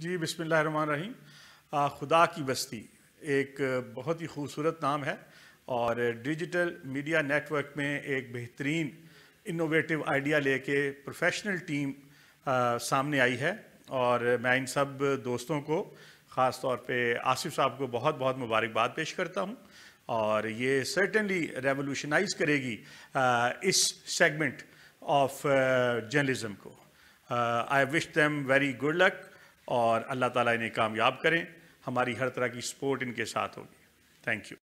जी बिसमीम खुदा की बस्ती एक बहुत ही खूबसूरत नाम है और डिजिटल मीडिया नेटवर्क में एक बेहतरीन इनोवेटिव आइडिया लेके प्रोफेशनल टीम आ, सामने आई है और मैं इन सब दोस्तों को ख़ास तौर पे आसिफ साहब को बहुत बहुत मुबारकबाद पेश करता हूँ और ये सर्टनली रेवोल्यूशनाइज करेगी आ, इस सेगमेंट ऑफ जर्नलिज़म को I wish them very good luck और अल्लाह ताला इन्हें कामयाब करें हमारी हर तरह की सपोर्ट इनके साथ होगी थैंक यू